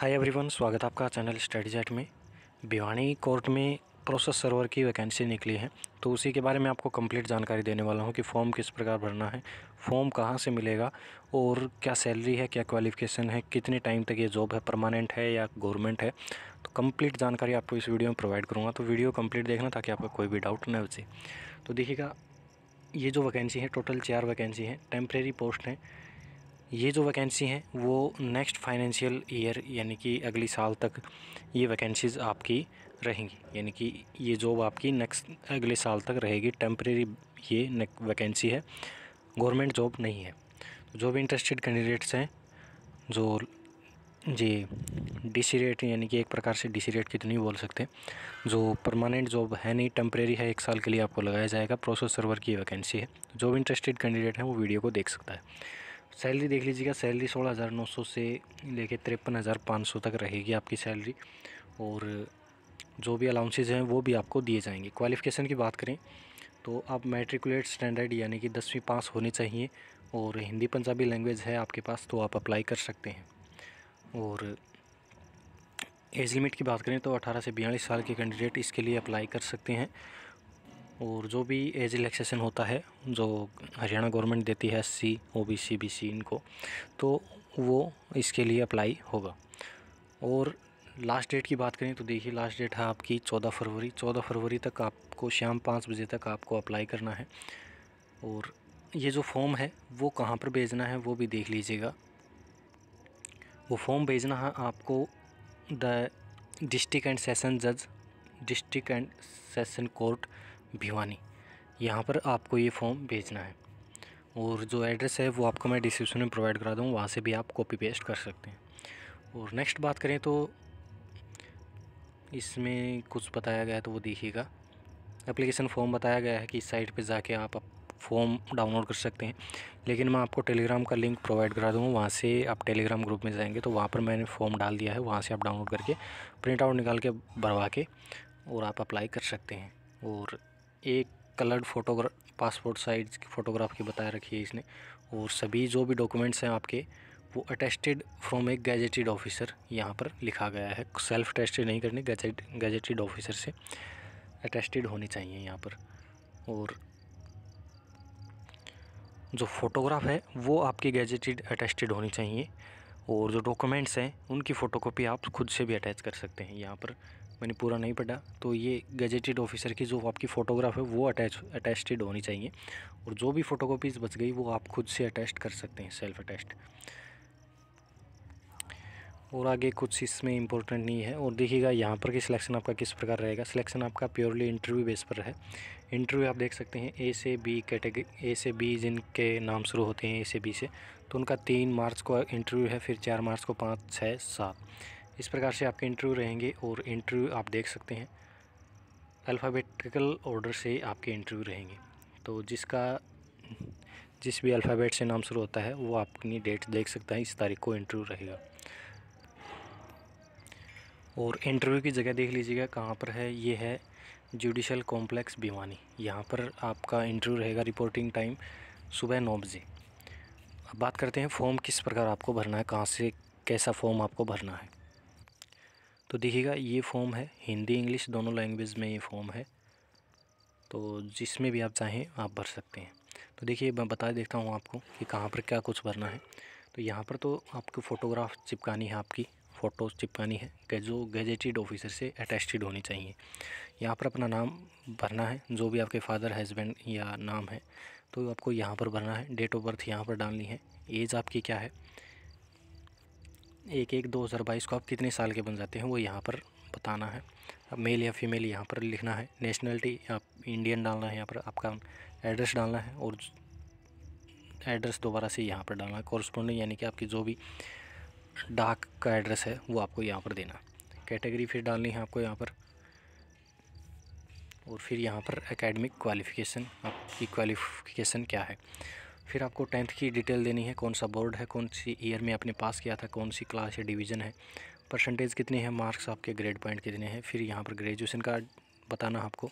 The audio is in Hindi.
हाय एवरीवन स्वागत है आपका चैनल स्टडी जेट में भिवानी कोर्ट में प्रोसेस सर्वर की वैकेंसी निकली है तो उसी के बारे में आपको कंप्लीट जानकारी देने वाला हूँ कि फॉर्म किस प्रकार भरना है फॉर्म कहाँ से मिलेगा और क्या सैलरी है क्या क्वालिफिकेशन है कितने टाइम तक ये जॉब है परमानेंट है या गवर्नमेंट है तो कम्प्लीट जानकारी आपको इस वीडियो में प्रोवाइड करूँगा तो वीडियो कम्प्लीट देखना ताकि आपका कोई भी डाउट न बचे तो देखिएगा ये जो वैकेंसी है टोटल चार वैकेंसी हैं टेम्प्रेरी पोस्ट हैं ये जो वैकेंसी हैं वो नेक्स्ट फाइनेंशियल ईयर यानी कि अगले साल तक ये वैकेंसीज़ आपकी रहेंगी यानी कि ये जॉब आपकी नेक्स्ट अगले साल तक रहेगी टेम्प्रेरी ये वैकेंसी है गवर्नमेंट जॉब नहीं है जो भी इंटरेस्टेड कैंडिडेट्स हैं जो जी डी सी रेट यानी कि एक प्रकार से डी सी रेट कितनी बोल सकते हैं जो परमानेंट जॉब है नहीं टेम्प्रेरी है एक साल के लिए आपको लगाया जाएगा प्रोसेस सर्वर की वैकेंसी है जो भी इंटरेस्टेड कैंडिडेट हैं वो वीडियो को देख सकता है सैलरी देख लीजिएगा सैलरी सोलह हज़ार नौ सौ से लेके तिरपन हज़ार पाँच सौ तक रहेगी आपकी सैलरी और जो भी अलाउंसेज हैं वो भी आपको दिए जाएंगे क्वालिफ़िकेशन की बात करें तो आप मेट्रिकुलेट स्टैंडर्ड यानी कि दसवीं पास होनी चाहिए और हिंदी पंजाबी लैंग्वेज है आपके पास तो आप अप्लाई कर सकते हैं और एज लिमिट की बात करें तो अठारह से बयालीस साल के कैंडिडेट इसके लिए अप्लाई कर सकते हैं और जो भी एज रिलैक्सेशन होता है जो हरियाणा गवर्नमेंट देती है S C O B C B C इनको तो वो इसके लिए अप्लाई होगा और लास्ट डेट की बात करें तो देखिए लास्ट डेट है आपकी चौदह फरवरी चौदह फरवरी तक आपको शाम पाँच बजे तक आपको अप्लाई करना है और ये जो फॉर्म है वो कहाँ पर भेजना है वो भी देख लीजिएगा वो फॉर्म भेजना है आपको द डिस्ट्रिक्ट एंड सेशन जज district and session court Bhiwani यहाँ पर आपको ये फॉर्म भेजना है और जो एड्रेस है वो आपको मैं डिस्क्रिप्शन में प्रोवाइड करा दूँ वहाँ से भी आप कॉपी पेस्ट कर सकते हैं और नेक्स्ट बात करें तो इसमें कुछ बताया गया है तो वो देखिएगा एप्लीकेशन फॉर्म बताया गया है कि इस साइट पे जाके आप फॉर्म डाउनलोड कर सकते हैं लेकिन मैं आपको टेलीग्राम का लिंक प्रोवाइड करा दूँगा वहाँ से आप टेलीग्राम ग्रुप में जाएंगे तो वहाँ पर मैंने फॉर्म डाल दिया है वहाँ से आप डाउनलोड करके प्रिंट आउट निकाल के भरवा के और आप अप्लाई कर सकते हैं और एक कलर्ड फोटोग्रा पासपोर्ट साइज़ की फ़ोटोग्राफ की बताए रखी है इसने और सभी जो भी डॉक्यूमेंट्स हैं आपके वो attested from a gazetted officer यहाँ पर लिखा गया है सेल्फ अटेस्टेड नहीं करनी गैजेट गैजेटेड ऑफिसर से अटेस्टेड होनी चाहिए यहाँ पर और जो फ़ोटोग्राफ है वो आपकी गैजेटेड अटेस्टेड होनी चाहिए और जो डॉक्यूमेंट्स हैं उनकी फ़ोटोकॉपी आप खुद से भी अटैच कर सकते हैं यहाँ पर मैंने पूरा नहीं पढ़ा तो ये गजेटेड ऑफिसर की जो आपकी फ़ोटोग्राफ है वो अटैच अटैचड होनी चाहिए और जो भी फ़ोटोकॉपीज़ बच गई वो आप खुद से अटैच कर सकते हैं सेल्फ अटैच्ड और आगे कुछ इसमें इम्पोर्टेंट नहीं है और देखिएगा यहाँ पर कि सिलेक्शन आपका किस प्रकार रहेगा सिलेक्शन आपका प्योरली इंटरव्यू बेस पर है इंटरव्यू आप देख सकते हैं ए से बी कैटेगरी ए से बी जिनके नाम शुरू होते हैं ए से बी से तो उनका तीन मार्च को इंटरव्यू है फिर चार मार्च को पाँच छः सात इस प्रकार से आपके इंटरव्यू रहेंगे और इंटरव्यू आप देख सकते हैं अल्फ़ाबेटिकल ऑर्डर से आपके इंटरव्यू रहेंगे तो जिसका जिस भी अल्फ़ाबेट से नाम शुरू होता है वो अपनी डेट देख सकता है इस तारीख को इंटरव्यू रहेगा और इंटरव्यू की जगह देख लीजिएगा कहाँ पर है ये है जुडिशल कॉम्प्लेक्स भिवानी यहाँ पर आपका इंटरव्यू रहेगा रिपोर्टिंग टाइम सुबह नौ बजे अब बात करते हैं फॉर्म किस प्रकार आपको भरना है कहाँ से कैसा फॉर्म आपको भरना है तो देखिएगा ये फॉर्म है हिंदी इंग्लिश दोनों लैंग्वेज में ये फॉर्म है तो जिसमें भी आप चाहें आप भर सकते हैं तो देखिए मैं बता देता हूँ आपको कि कहाँ पर क्या कुछ भरना है तो यहाँ पर तो आपको फ़ोटोग्राफ चिपकानी है आपकी फ़ोटो चिपकानी है कि जो गेजेटेड ऑफिसर से अटैचड होनी चाहिए यहाँ पर अपना नाम भरना है जो भी आपके फादर हस्बैंड या नाम है तो आपको यहाँ पर भरना है डेट ऑफ बर्थ यहाँ पर डालनी है एज आपकी क्या है एक एक दो हज़ार बाईस को आप कितने साल के बन जाते हैं वो यहाँ पर बताना है अब मेल या फीमेल यहाँ पर लिखना है नेशनलिटी आप इंडियन डालना है यहाँ पर आपका एड्रेस डालना है और एड्रेस दोबारा से यहाँ पर डालना है कॉरस्पॉन्डिंग यानी कि आपकी जो भी डाक का एड्रेस है वो आपको यहाँ पर देना कैटेगरी फिर डालनी है आपको यहाँ पर और फिर यहाँ पर एकेडमिक क्वालिफ़िकेशन आपकी क्वालिफ़िकेशन क्या है फिर आपको टेंथ की डिटेल देनी है कौन सा बोर्ड है कौन सी ईयर में आपने पास किया था कौन सी क्लास या डिवीज़न है परसेंटेज कितनी है मार्क्स आपके ग्रेड पॉइंट कितने हैं फिर यहाँ पर ग्रेजुएशन का बताना आपको